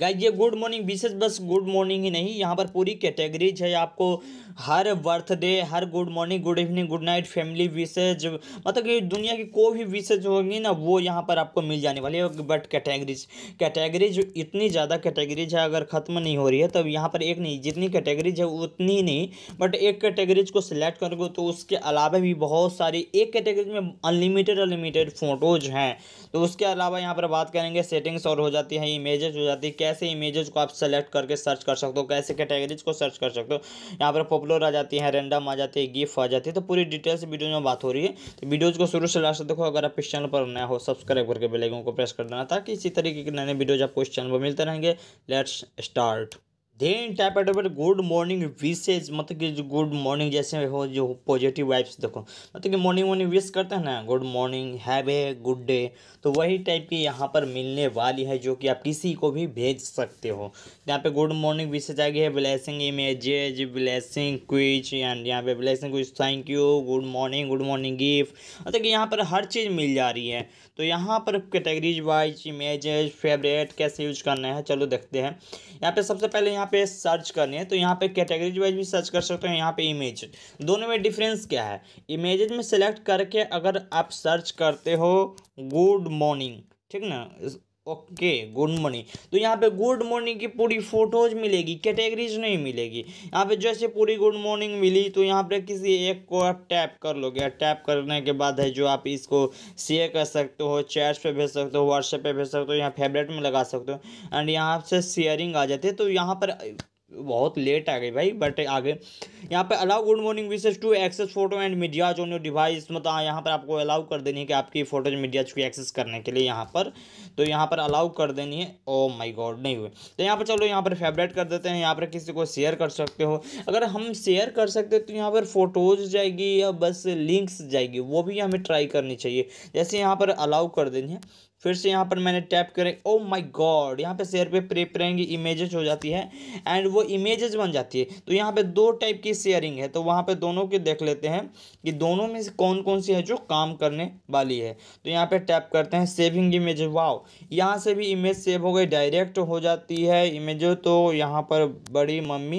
guys ये good morning विशेष बस good morning ही नहीं यहाँ पर पूरी कैटेगरीज है आपको हर बर्थडे हर good morning good evening good night family wishes मतलब कि दुनिया की कोई भी विशेज होगी ना वो यहाँ पर आपको मिल जाने वाली है बट कैटेगरीज कैटेगरीज इतनी ज़्यादा कैटेगरीज है अगर ख़त्म नहीं हो रही है तब तो यहाँ पर एक नहीं जितनी कैटेगरीज है उतनी नहीं बट एक कैटेगरीज को सिलेक्ट करोगे तो उसके अलावा भी बहुत सारी एक कैटेगरीज में अनलिमिटेड अनलिमिटेड फ़ोटोज़ हैं तो उसके अलावा यहाँ पर बात करेंगे सेटिंग्स और हो जाती है इमेजेस हो जाती है कैसे इमेजेस को आप सेलेक्ट करके सर्च कर सकते हो कैसे कैटेगरीज को सर्च कर सकते हो यहाँ पर पॉपुलर आ जाती है रेंडम आ जाती है गिफ्ट आ जाती है तो पूरी डिटेल से वीडियो में बात हो रही है तो वीडियोज़ को शुरू से लास्ट देखो अगर आप इस चैनल पर नया हो सब्सक्राइब करके बेलेगों को प्रेस कर देना ताकि इसी तरीके के नए नए वीडियोज आपको इस चैनल पर मिलते रहेंगे let's start then type at editable good morning wishes मतलब कि गुड मॉर्निंग जैसे हो जो पॉजिटिव वाइब्स देखो मतलब कि मॉर्निंग मॉर्निंग विश करते हैं ना good morning have a good day तो वही टाइप की यहाँ पर मिलने वाली है जो कि आप किसी को भी भेज सकते हो यहाँ पे गुड मॉर्निंग विशेज आ गई है ब्लैसिंग इमेजेज ब्लैसिंग क्विच एंड यहाँ पे ब्लैसिंग क्विच thank you good morning good morning gift मतलब कि यहाँ पर हर चीज़ मिल जा रही है तो यहाँ पर कैटेगरीज वाइज इमेजेज फेवरेट कैसे यूज करना है चलो देखते हैं यहाँ पर सबसे पहले यहाँ यहाँ पे सर्च करनी है तो यहाँ पे कैटेगरीज वाइज भी सर्च कर सकते हो यहाँ पे इमेज दोनों में डिफरेंस क्या है इमेज में सेलेक्ट करके अगर आप सर्च करते हो गुड मॉर्निंग ठीक ना ओके गुड मॉर्निंग तो यहाँ पे गुड मॉर्निंग की पूरी फोटोज मिलेगी कैटेगरीज नहीं मिलेगी यहाँ पे जैसे पूरी गुड मॉर्निंग मिली तो यहाँ पे किसी एक को आप टैप कर लोगे टैप करने के बाद है जो आप इसको शेयर कर सकते हो चैट्स पे भेज सकते हो व्हाट्सएप पे भेज सकते हो यहाँ फेवरेट में लगा सकते हो एंड यहाँ से शेयरिंग आ जाती है तो यहाँ पर बहुत लेट आ गई भाई बट आगे यहाँ पे allow good morning wishes to access photo and media जो न्यू डिवाइस मतलब हाँ, यहाँ पर आपको अलाउ कर देनी है कि आपकी फोटो मीडिया को एक्सेस करने के लिए यहाँ पर तो यहाँ पर अलाउ कर देनी है ओ माई गॉड नहीं हुए तो यहाँ पर चलो यहाँ पर फेवरेट कर देते हैं यहाँ पर किसी को शेयर कर सकते हो अगर हम शेयर कर सकते तो यहाँ पर फोटोज जाएगी या बस लिंक्स जाएगी वो भी हमें ट्राई करनी चाहिए जैसे यहाँ पर अलाउ कर देनी है फिर से यहाँ पर मैंने टैप करें ओ माय गॉड यहाँ पे शेयर पे प्रे करेंगे इमेजेस हो जाती है एंड वो इमेजेस बन जाती है तो यहाँ पे दो टाइप की शेयरिंग है तो वहाँ पे दोनों के देख लेते हैं कि दोनों में से कौन कौन सी है जो काम करने वाली है तो यहाँ पे टैप करते हैं सेविंग इमेज वाओ यहाँ से भी इमेज सेव हो गई डायरेक्ट हो जाती है इमेज तो यहाँ पर बड़ी मम्मी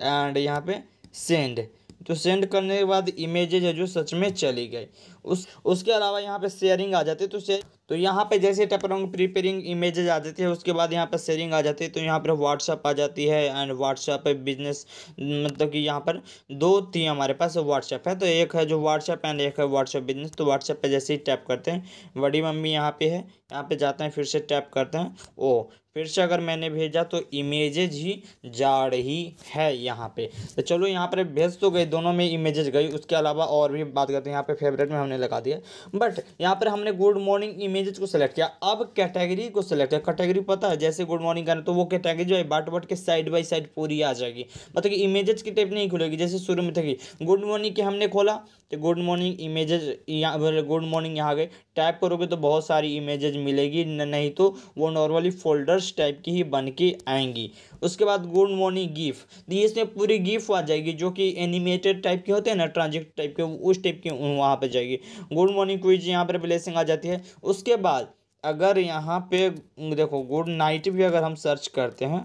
एंड यहाँ पर सेंड तो सेंड करने के बाद इमेजेज है जो सच में चली गई उस उसके अलावा यहाँ पे शेयरिंग आ जाती है तो शेयर तो यहाँ पे जैसे टैप करूँगा प्रीपेयरिंग इमेजेज आ जाती है उसके बाद यहाँ पर शेयरिंग आ जाती है तो यहाँ पर व्हाट्सअप आ जाती है एंड व्हाट्सअप बिजनेस मतलब कि यहाँ पर दो तीन हमारे पास व्हाट्सअप है तो एक है जो व्हाट्सअप एंड एक है व्हाट्सअप बिजनेस तो व्हाट्सअप पे जैसे ही टैप करते हैं बड़ी मम्मी यहाँ पे है यहाँ पर जाते हैं फिर से टैप करते हैं ओ फिर से अगर मैंने भेजा तो इमेजेज ही जा रही है यहाँ पे तो चलो यहाँ पर भेज तो गई दोनों में इमेजेज गई उसके अलावा और भी बात करते हैं यहाँ पे फेवरेट में हमने लगा दिया बट यहाँ पर हमने गुड मॉर्निंग इमेजेस को सेलेक्ट किया अब कैटेगरी को सेलेक्ट किया कैटेगरी पता है जैसे गुड मॉर्निंग करना तो वो कैटेगरी जो है बाट बट के साइड बाई साइड पूरी आ जाएगी मतलब कि इमेजेस की टाइप नहीं खुलेगी जैसे शुरू में थकी गुड मॉर्निंग की हमने खोला तो गुड मॉर्निंग इमेजेस यहाँ गुड मॉर्निंग यहाँ गए टाइप करोगे तो बहुत सारी इमेजेज मिलेगी नहीं तो वो नॉर्मली फोल्डर्स टाइप की ही बन के आएंगी उसके बाद गुड मॉर्निंग गिफ तो ये इसमें पूरी गिफ आ जाएगी जो कि एनिमेटेड टाइप के होते हैं ना ट्रांजेक्ट टाइप के उस टाइप की वहाँ पर जाएगी गुड मॉर्निंग क्विज यहाँ पर ब्लेसिंग आ जाती है उस उसके बाद अगर यहाँ पे देखो गुड नाइट भी अगर हम सर्च करते हैं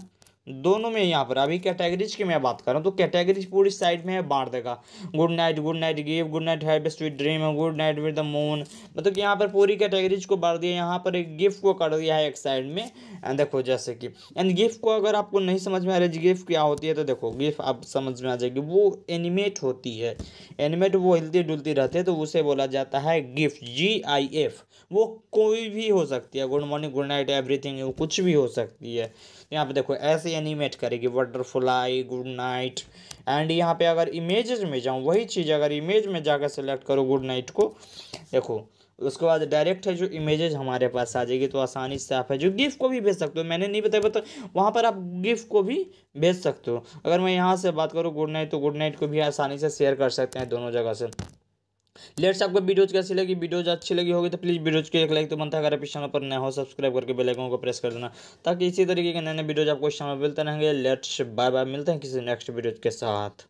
दोनों में यहाँ पर अभी कैटेगरीज की मैं बात कर रहा हूँ तो कैटेगरीज पूरी साइड में है बांट देगा good night good night give good night have sweet dream good night with the moon मतलब कि यहाँ पर पूरी कैटेगरीज को बांट दिया यहाँ पर एक गिफ्ट को कर दिया है एक साइड में देखो जैसे कि एंड गिफ्ट को अगर आपको नहीं समझ में आ रहा है गिफ्ट क्या होती है तो देखो गिफ्ट आप समझ में आ जाएगी वो एनिमेट होती है एनिमेट वो हिलती डुलती रहती है तो उसे बोला जाता है गिफ्ट जी आई एफ वो कोई भी हो सकती है good morning good night everything कुछ भी हो सकती है यहाँ पर देखो ऐसे से एनिमेट करेगी बटरफ्लाई गुड नाइट एंड यहाँ पे अगर इमेजेस में जाऊँ वही चीज़ अगर इमेज में जाकर सेलेक्ट करो गुड नाइट को देखो उसके बाद डायरेक्ट है जो इमेजेज हमारे पास आ जाएगी तो आसानी से आप है जो गिफ्ट को भी भेज सकते हो मैंने नहीं बताया बता वहाँ पर आप गिफ्ट को भी भेज सकते हो अगर मैं यहाँ से बात करूँ गुड नाइट तो गुड नाइट को भी आसानी से शेयर कर सकते हैं दोनों जगह से लेट्स आपको वीडियोज कैसी लगी वीडियोज अच्छी लगी होगी तो प्लीज़ वीडियोज के एक लाइक तो बनता है अगर इस चैनल पर नया हो सब्सक्राइब करके बेलाइकों को प्रेस कर देना ताकि इसी तरीके के नए नए वीडियोज आपको इस चैनल पर मिलते रहेंगे लेट्स बाय बाय मिलते हैं किसी नेक्स्ट वीडियोज के साथ